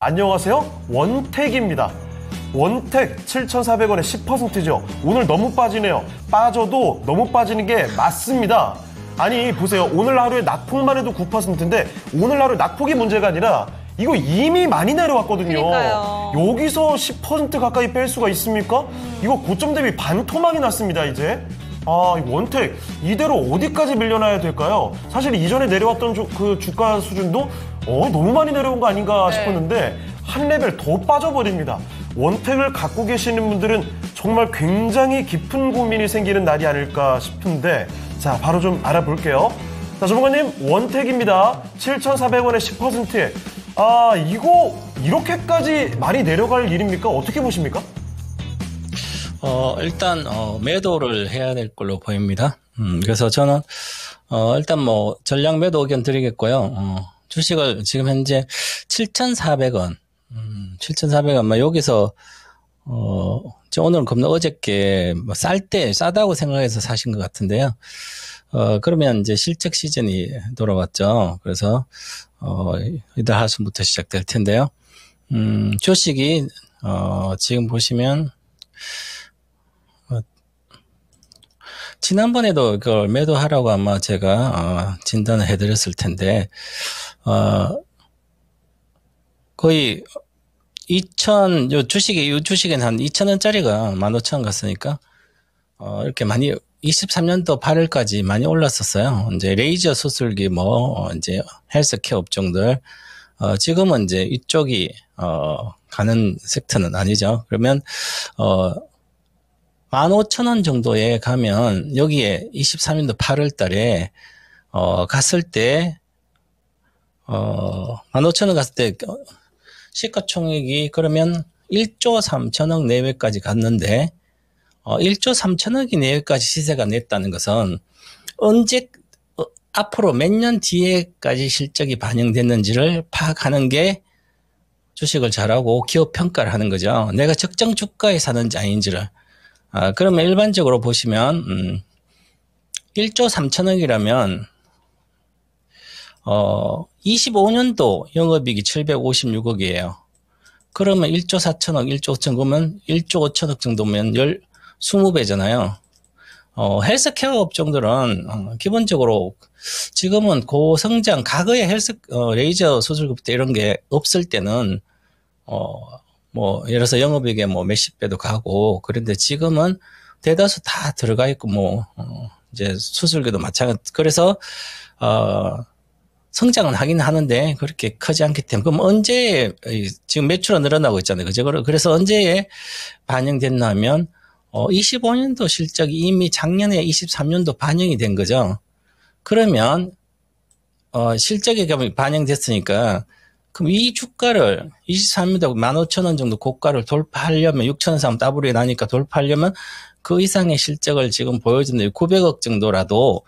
안녕하세요. 원택입니다. 원택 7,400원에 10%죠. 오늘 너무 빠지네요. 빠져도 너무 빠지는 게 맞습니다. 아니, 보세요. 오늘 하루에 낙폭만 해도 9%인데 오늘 하루 낙폭이 문제가 아니라 이거 이미 많이 내려왔거든요. 그러니까요. 여기서 10% 가까이 뺄 수가 있습니까? 음. 이거 고점 대비 반토막이 났습니다, 이제. 아, 원택 이대로 어디까지 밀려나야 될까요? 사실 이전에 내려왔던 주, 그 주가 수준도 어 너무 많이 내려온 거 아닌가 네. 싶었는데 한 레벨 더 빠져버립니다. 원택을 갖고 계시는 분들은 정말 굉장히 깊은 고민이 생기는 날이 아닐까 싶은데 자 바로 좀 알아볼게요. 자 조문관님 원택입니다. 7,400원에 10%. 아 이거 이렇게까지 많이 내려갈 일입니까? 어떻게 보십니까? 어, 일단, 어, 매도를 해야 될 걸로 보입니다. 음, 그래서 저는, 어, 일단 뭐, 전략 매도 의견 드리겠고요. 어, 주식을 지금 현재 7,400원, 음, 7,400원, 뭐 여기서, 어, 오늘은 겁나 어저께 뭐쌀 때, 싸다고 생각해서 사신 것 같은데요. 어, 그러면 이제 실적 시즌이 돌아왔죠. 그래서, 어, 이달 하순부터 시작될 텐데요. 음, 주식이, 어, 지금 보시면, 지난번에도 그걸 매도하라고 아마 제가 어, 진단을 해드렸을 텐데 어, 거의 2천 요 주식이 요 주식은 한 2천 원짜리가 15,000원 갔으니까 어, 이렇게 많이 23년도 8월까지 많이 올랐었어요. 이제 레이저 수술기 뭐 어, 이제 헬스케어 업종들 어, 지금은 이제 이쪽이 어, 가는 섹터는 아니죠. 그러면 어, 15,000원 정도에 가면 여기에 23년도 8월 달에 어 갔을 때 어, 15,000원 갔을 때 어, 시가총액이 그러면 1조 3천억 내외까지 갔는데 어, 1조 3천억이 내외까지 시세가 냈다는 것은 언제 어, 앞으로 몇 년 뒤에까지 실적이 반영됐는지를 파악하는 게 주식을 잘하고 기업 평가를 하는 거죠. 내가 적정 주가에 사는지 아닌지를 아, 그러면 일반적으로 보시면 음, 1조 3천억이라면 어, 25년도 영업이익이 756억이에요. 그러면 1조 4천억, 1조 5천억 그면 1조 5천억 정도면 1 20배잖아요. 어, 헬스케어 업종들은 어, 기본적으로 지금은 고성장 과거에 헬스 어, 레이저 수술급 때 이런 게 없을 때는 어, 뭐 예를 들어서 영업이익에 뭐 몇십 배도 가고 그런데 지금은 대다수 다 들어가 있고 뭐 어, 이제 수술료도 마찬가지. 그래서 어 성장은 하긴 하는데 그렇게 크지 않기 때문에 그럼 언제 지금 매출은 늘어나고 있잖아요. 그죠? 그래서 언제에 반영됐냐면 어 25년도 실적이 이미 작년에 23년도 반영이 된 거죠. 그러면 어 실적에 반영됐으니까 그럼 이 주가를 23m 15,000원 정도 고가를 돌파하려면 6,000원 사면 블이 나니까 돌파하려면 그 이상의 실적을 지금 보여준는 900억 정도라도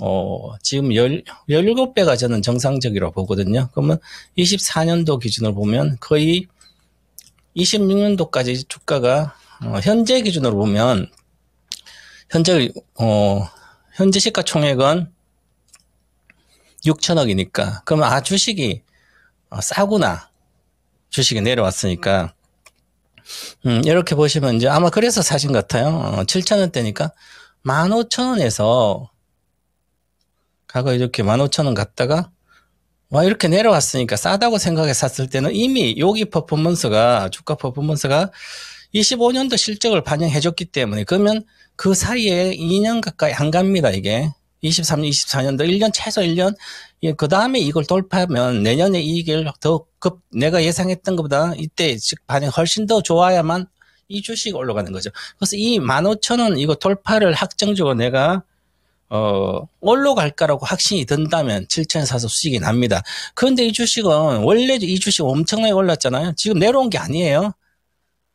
어, 지금 열, 17배가 저는 정상적이라고 보거든요. 그러면 24년도 기준으로 보면 거의 26년도까지 주가가 어, 현재 기준으로 보면 현재 어, 현재 시가총액은 6천억이니까 그러면 아 주식이 어, 싸구나. 주식이 내려왔으니까. 음, 이렇게 보시면 이제 아마 그래서 사신 것 같아요. 어, 7,000원대니까 15,000원에서 가고 이렇게 15,000원 갔다가 와, 이렇게 내려왔으니까 싸다고 생각해 샀을 때는 이미 여기 퍼포먼스가, 주가 퍼포먼스가 25년도 실적을 반영해 줬기 때문에 그러면 그 사이에 2년 가까이 한 갑니다, 이게. 23년, 24년도 1년 최소 1년 예, 그 다음에 이걸 돌파하면 내년에 이익을 더 급 내가 예상했던 것보다 이때 즉 반응 훨씬 더 좋아야만 이 주식 이 올라가는 거죠. 그래서 이 15,000원 이거 돌파를 확정적으로 내가 어, 올라갈까라고 확신이 든다면 7천 사서 수익이 납니다. 그런데 이 주식은 원래 이 주식 엄청나게 올랐잖아요. 지금 내려온 게 아니에요.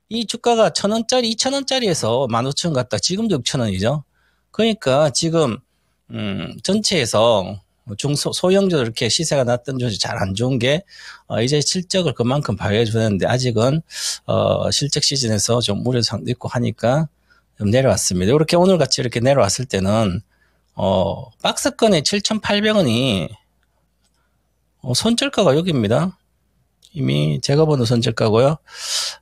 이 주가가 1 0 0 0 원짜리, 2 0 0 0 원짜리에서 1 5 0 0 0원 갔다 지금도 6 0 0 0 원이죠. 그러니까 지금 음, 전체에서 뭐 중소 소형주로 이렇게 시세가 났던 주주 잘안 좋은 게 어, 이제 실적을 그만큼 발휘해 주는데 아직은 어, 실적 시즌에서 좀 우려상도 있고 하니까 좀 내려왔습니다. 이렇게 오늘 같이 이렇게 내려왔을 때는 어, 박스권에 7,800원이 어, 손절가가 여기입니다. 이미 제가 보는 손절가고요.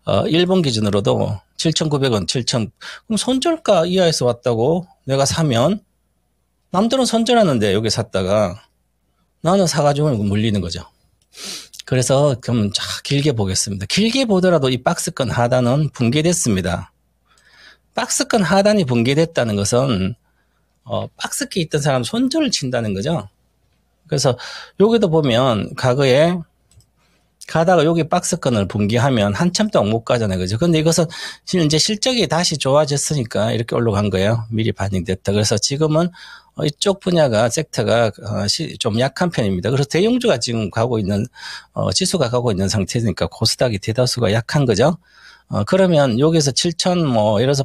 어, 1번 기준으로도 7,900원, 7,000. 그럼 손절가 이하에서 왔다고 내가 사면 남들은 선전하는데 여기 샀다가 나는 사가지고 물리는 거죠. 그래서 그럼 자, 길게 보겠습니다. 길게 보더라도 이 박스권 하단은 붕괴됐습니다. 박스권 하단이 붕괴됐다는 것은 어, 박스에 있던 사람 손절을 친다는 거죠. 그래서 여기도 보면 과거에 가다가 여기 박스권을 분기하면 한참 동못 가잖아요. 그죠? 근데 이것은 이제 실적이 다시 좋아졌으니까 이렇게 올라간 거예요. 미리 반영됐다. 그래서 지금은 어, 이쪽 분야가 섹터가 어, 좀 약한 편입니다. 그래서 대형주가 지금 가고 있는 어, 지수가 가고 있는 상태니까 코스닥이 대다수가 약한 거죠. 어, 그러면 여기서 7천 뭐 예를 들어서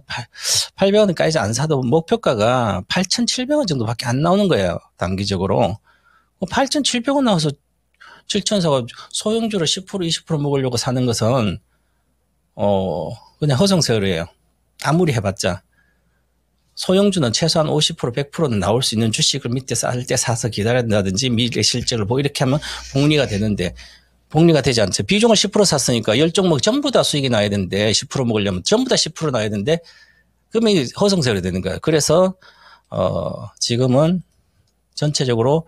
8 0 0원까지안 사도 목표가가 8,700원 정도밖에 안 나오는 거예요. 단기적으로. 8,700원 나와서 실천사가 소형주를 10% 20% 먹으려고 사는 것은 어 그냥 허송세월이에요. 아무리 해봤자 소형주는 최소한 50% 100%는 나올 수 있는 주식을 밑에 쌀 때 사서 기다린다든지 미래 실제를 뭐 이렇게 하면 복리가 되는데 복리가 되지 않죠. 비중을 10% 샀으니까 열 종목 전부 다 수익이 나야 되는데 10% 먹으려면 전부 다 10% 나야 되는데 금액이 허송세월이 되는 거예요. 그래서 어 지금은 전체적으로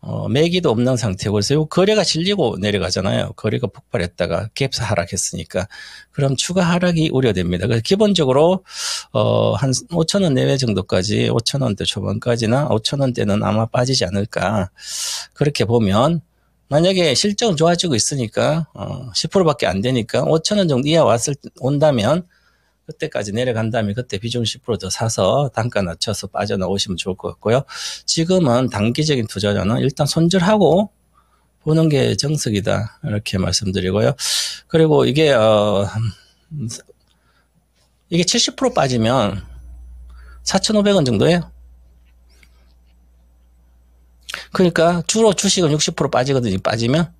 어, 매기도 없는 상태고 그래서 거래가 실리고 내려가잖아요. 거래가 폭발했다가 갭사 하락했으니까 그럼 추가 하락이 우려됩니다. 그래서 기본적으로 어, 한 5천 원 내외 정도까지 5천 원대 초반까지나 5천 원대는 아마 빠지지 않을까 그렇게 보면 만약에 실적은 좋아지고 있으니까 어, 10%밖에 안 되니까 5천 원 정도 이하 왔을 온다면 그때까지 내려간다면 그때 비중 10%더 사서 단가 낮춰서 빠져나오시면 좋을 것 같고요. 지금은 단기적인 투자자는 일단 손절하고 보는 게 정석이다 이렇게 말씀드리고요. 그리고 이게 어 이게 70% 빠지면 4,500원 정도예요. 그러니까 주로 주식은 60% 빠지거든요. 빠지면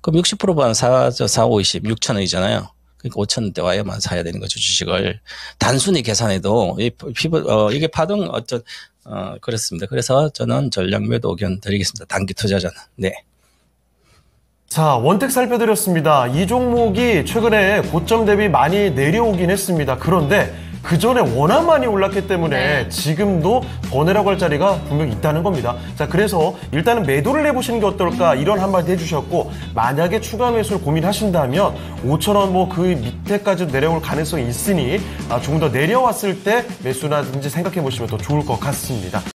그럼 60%만 4, 4, 5, 20, 6,000원이잖아요. 그러니까 5천 대 와야만 사야 되는 거죠 주식을 단순히 계산해도 이 피부 어 이게 파동 어떤 어 그렇습니다. 그래서 저는 전략 매도 의견 드리겠습니다. 단기 투자자는 네. 자, 원택 살펴드렸습니다. 이 종목이 최근에 고점 대비 많이 내려오긴 했습니다. 그런데 그 전에 워낙 많이 올랐기 때문에 네. 지금도 더내라고할 자리가 분명 있다는 겁니다. 자, 그래서 일단은 매도를 해보시는 게 어떨까 이런 한마디 해주셨고 만약에 추가 매수를 고민하신다면 5천원 뭐 그 밑에까지 내려올 가능성이 있으니 아, 조금 더 내려왔을 때 매수나 든지 생각해 보시면 더 좋을 것 같습니다.